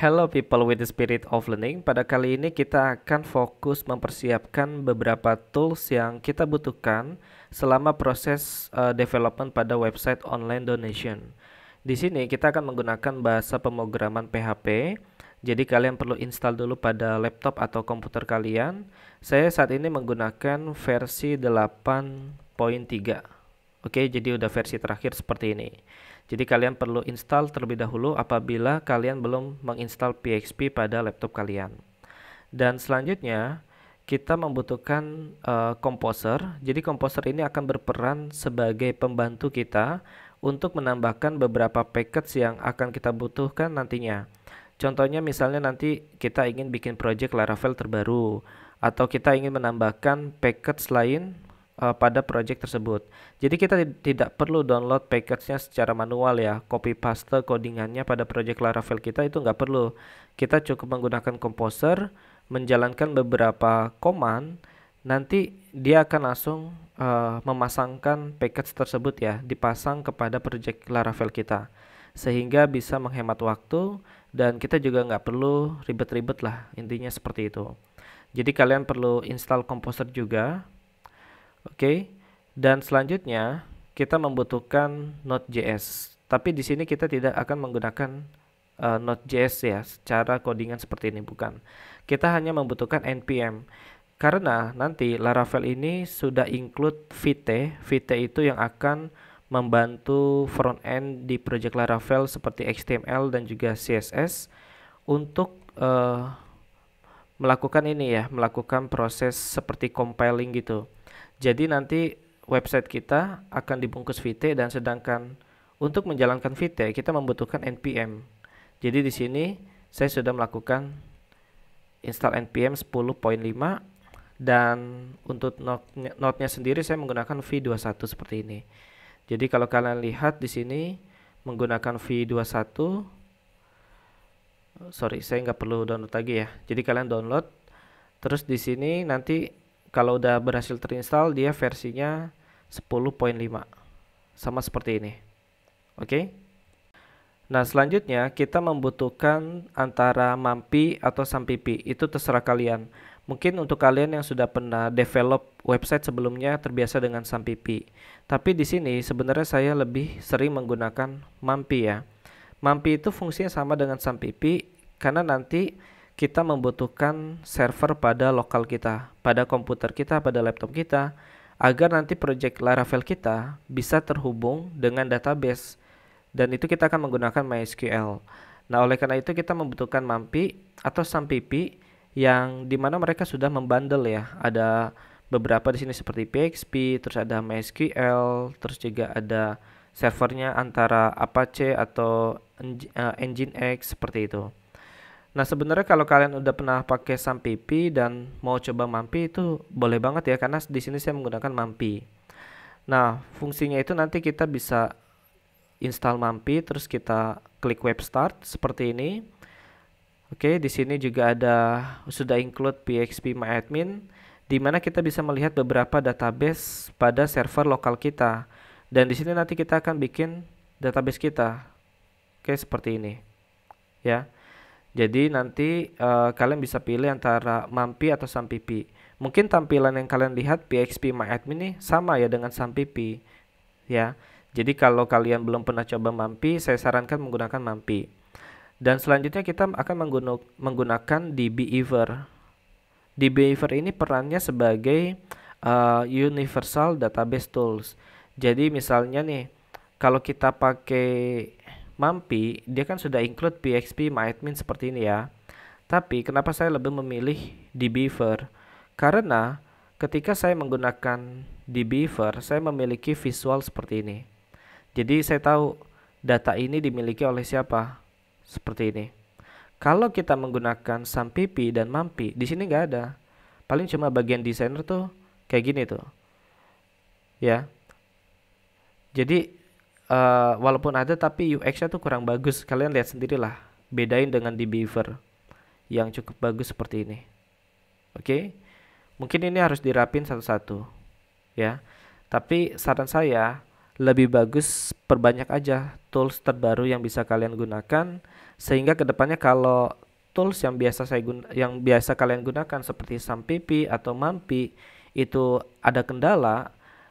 Hello people with the spirit of learning. Pada kali ini kita akan fokus mempersiapkan beberapa tools yang kita butuhkan selama proses uh, development pada website online donation. Di sini kita akan menggunakan bahasa pemrograman PHP. Jadi kalian perlu install dulu pada laptop atau komputer kalian. Saya saat ini menggunakan versi 8.3. Oke, jadi udah versi terakhir seperti ini. Jadi kalian perlu install terlebih dahulu apabila kalian belum menginstal PHP pada laptop kalian. Dan selanjutnya kita membutuhkan uh, eh, composer. Jadi composer ini akan berperan sebagai pembantu kita untuk menambahkan beberapa package yang akan kita butuhkan nantinya. Contohnya misalnya nanti kita ingin bikin project Laravel terbaru atau kita ingin menambahkan package lain uh, pada project tersebut. Jadi kita tidak perlu download package-nya secara manual ya, copy paste codingannya pada project Laravel kita itu nggak perlu. Kita cukup menggunakan composer, menjalankan beberapa command, nanti dia akan langsung uh, memasangkan package tersebut ya, dipasang kepada project Laravel kita. Sehingga bisa menghemat waktu dan kita juga nggak perlu ribet-ribet lah, intinya seperti itu. Jadi kalian perlu install Composer juga Oke. Dan selanjutnya kita membutuhkan Node.js. Tapi di sini kita tidak akan menggunakan uh, Node.js ya secara codingan seperti ini bukan. Kita hanya membutuhkan npm karena nanti Laravel ini sudah include Vite. Vite itu yang akan membantu front end di project Laravel seperti HTML dan juga CSS untuk uh, melakukan ini ya, melakukan proses seperti compiling gitu. Jadi nanti website kita akan dibungkus VT dan sedangkan untuk menjalankan VT kita membutuhkan npm. Jadi di sini saya sudah melakukan install npm 10.5 dan untuk node-nya sendiri saya menggunakan v21 seperti ini. Jadi kalau kalian lihat di sini menggunakan v21 sorry saya nggak perlu download lagi ya. Jadi kalian download terus di sini nanti kalau udah berhasil terinstall dia versinya 10.5 sama seperti ini oke okay? Nah selanjutnya kita membutuhkan antara mampi atau sampipi itu terserah kalian Mungkin untuk kalian yang sudah pernah develop website sebelumnya terbiasa dengan sampipi Tapi di sini sebenarnya saya lebih sering menggunakan mampi ya Mampi itu fungsinya sama dengan sampipi karena nanti kita membutuhkan server pada lokal kita, pada komputer kita, pada laptop kita, agar nanti project Laravel kita bisa terhubung dengan database. Dan itu kita akan menggunakan MySQL. Nah, oleh karena itu kita membutuhkan MAMPI atau sampipi yang dimana mereka sudah membandel ya. Ada beberapa di sini seperti PHP, terus ada MySQL, terus juga ada servernya antara Apache atau engine eh, X seperti itu. Nah sebenarnya kalau kalian udah pernah pakai sampipi dan mau coba mampi itu boleh banget ya karena di sini saya menggunakan mampi. Nah fungsinya itu nanti kita bisa install mampi terus kita klik web start seperti ini. Oke di sini juga ada sudah include PHP MyAdmin di mana kita bisa melihat beberapa database pada server lokal kita dan di sini nanti kita akan bikin database kita. Oke seperti ini ya. Jadi nanti uh, kalian bisa pilih antara Mampi atau Sampipi. Mungkin tampilan yang kalian lihat PXP My Admin ini sama ya dengan Sampipi. Ya. Jadi kalau kalian belum pernah coba Mampi, saya sarankan menggunakan Mampi. Dan selanjutnya kita akan menggunakan DB Ever. DB Ever ini perannya sebagai uh, universal database tools. Jadi misalnya nih, kalau kita pakai Mampi, dia kan sudah include PXP MyAdmin seperti ini ya. Tapi kenapa saya lebih memilih di Beaver? Karena ketika saya menggunakan di Beaver, saya memiliki visual seperti ini. Jadi saya tahu data ini dimiliki oleh siapa. Seperti ini. Kalau kita menggunakan Sampipi dan Mampi, di sini nggak ada. Paling cuma bagian desainer tuh kayak gini tuh. Ya. Jadi uh, walaupun ada tapi UX-nya tuh kurang bagus. Kalian lihat sendirilah, bedain dengan di Beaver yang cukup bagus seperti ini. Oke. Okay? Mungkin ini harus dirapin satu-satu. Ya. Tapi saran saya lebih bagus perbanyak aja tools terbaru yang bisa kalian gunakan sehingga kedepannya kalau tools yang biasa saya guna, yang biasa kalian gunakan seperti Sampipi atau MAMPI itu ada kendala,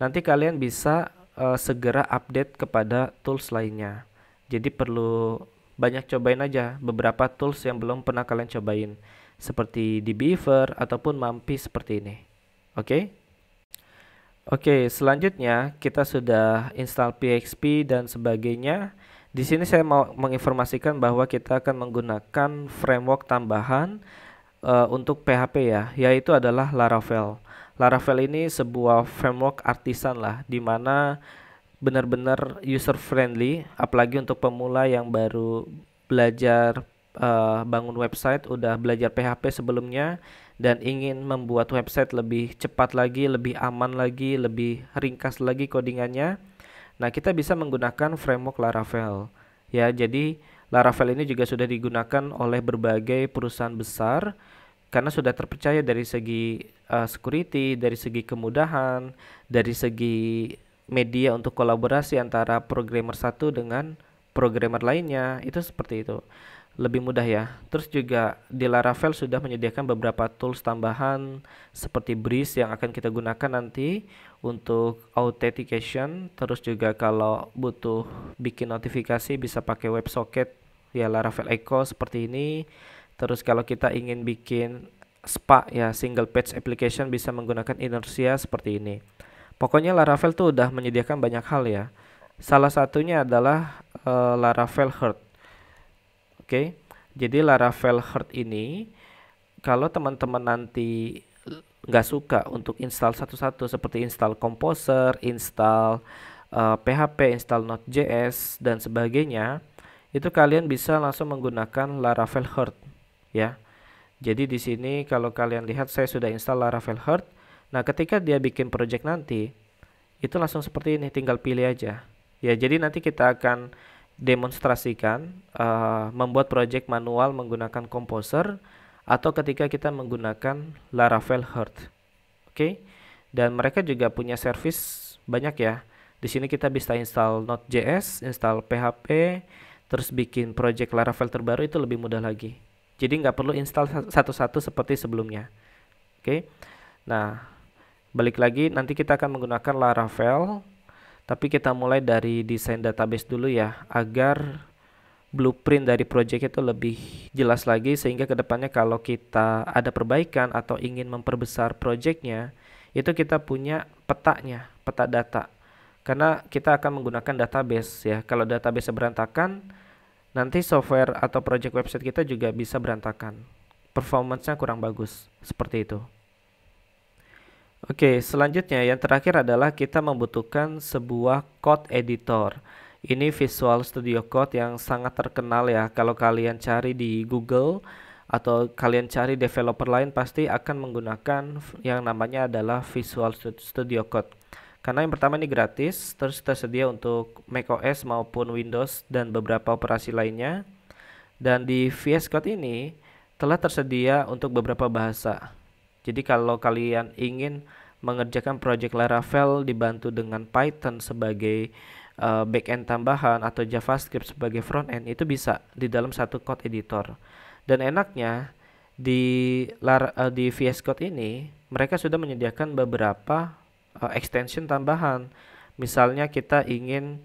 nanti kalian bisa uh, segera update kepada tools lainnya. Jadi perlu banyak cobain aja beberapa tools yang belum pernah kalian cobain seperti di Beaver ataupun Mampi seperti ini. Oke? Okay? Oke, okay, selanjutnya kita sudah install PHP dan sebagainya. Di sini saya mau menginformasikan bahwa kita akan menggunakan framework tambahan uh, untuk PHP ya, yaitu adalah Laravel. Laravel ini sebuah framework artisan lah dimana benar-benar user friendly apalagi untuk pemula yang baru belajar uh, bangun website udah belajar PHP sebelumnya dan ingin membuat website lebih cepat lagi, lebih aman lagi, lebih ringkas lagi codingannya. Nah, kita bisa menggunakan framework Laravel. Ya, jadi Laravel ini juga sudah digunakan oleh berbagai perusahaan besar karena sudah terpercaya dari segi uh, security, dari segi kemudahan, dari segi media untuk kolaborasi antara programmer satu dengan programmer lainnya, itu seperti itu. Lebih mudah ya. Terus juga di Laravel sudah menyediakan beberapa tools tambahan seperti Breeze yang akan kita gunakan nanti untuk authentication, terus juga kalau butuh bikin notifikasi bisa pakai WebSocket ya Laravel Echo seperti ini Terus kalau kita ingin bikin SPA ya single page application bisa menggunakan inertia seperti ini. Pokoknya Laravel tuh udah menyediakan banyak hal ya. Salah satunya adalah uh, Laravel Heart. Oke. Okay? Jadi Laravel Heart ini kalau teman-teman nanti nggak suka untuk install satu-satu seperti install Composer, install uh, eh, PHP, install Node.js dan sebagainya, itu kalian bisa langsung menggunakan Laravel Heart ya. Jadi di sini kalau kalian lihat saya sudah install Laravel Heart. Nah, ketika dia bikin project nanti itu langsung seperti ini, tinggal pilih aja. Ya, jadi nanti kita akan demonstrasikan uh, membuat project manual menggunakan Composer atau ketika kita menggunakan Laravel Heart. Oke. Okay? Dan mereka juga punya service banyak ya. Di sini kita bisa install Node.js, install PHP, terus bikin project Laravel terbaru itu lebih mudah lagi. Jadi nggak perlu install satu-satu seperti sebelumnya. Oke. Nah, balik lagi nanti kita akan menggunakan Laravel tapi kita mulai dari desain database dulu ya agar blueprint dari project itu lebih jelas lagi sehingga kedepannya kalau kita ada perbaikan atau ingin memperbesar projectnya itu kita punya petanya peta data karena kita akan menggunakan database ya kalau database berantakan nanti software atau project website kita juga bisa berantakan. performance kurang bagus, seperti itu. Oke, selanjutnya yang terakhir adalah kita membutuhkan sebuah code editor. Ini Visual Studio Code yang sangat terkenal ya. Kalau kalian cari di Google atau kalian cari developer lain pasti akan menggunakan yang namanya adalah Visual Studio Code. Karena yang pertama ini gratis, terus tersedia untuk macOS maupun Windows dan beberapa operasi lainnya. Dan di VS Code ini telah tersedia untuk beberapa bahasa. Jadi kalau kalian ingin mengerjakan project Laravel dibantu dengan Python sebagai uh, backend tambahan atau JavaScript sebagai front end itu bisa di dalam satu code editor. Dan enaknya di uh, di VS Code ini mereka sudah menyediakan beberapa uh, extension tambahan. Misalnya kita ingin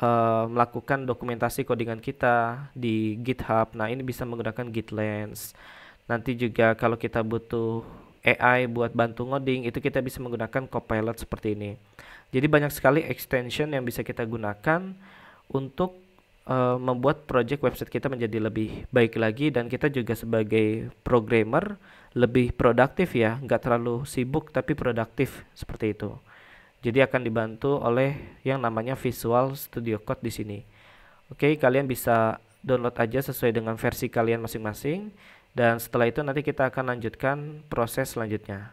uh, melakukan dokumentasi codingan kita di GitHub. Nah, ini bisa menggunakan Git Lens. Nanti juga kalau kita butuh AI buat bantu ngoding, itu kita bisa menggunakan Copilot seperti ini. Jadi banyak sekali extension yang bisa kita gunakan untuk uh, membuat project website kita menjadi lebih baik lagi dan kita juga sebagai programmer lebih produktif ya nggak terlalu sibuk tapi produktif seperti itu jadi akan dibantu oleh yang namanya Visual Studio Code di sini oke kalian bisa download aja sesuai dengan versi kalian masing-masing dan setelah itu nanti kita akan lanjutkan proses selanjutnya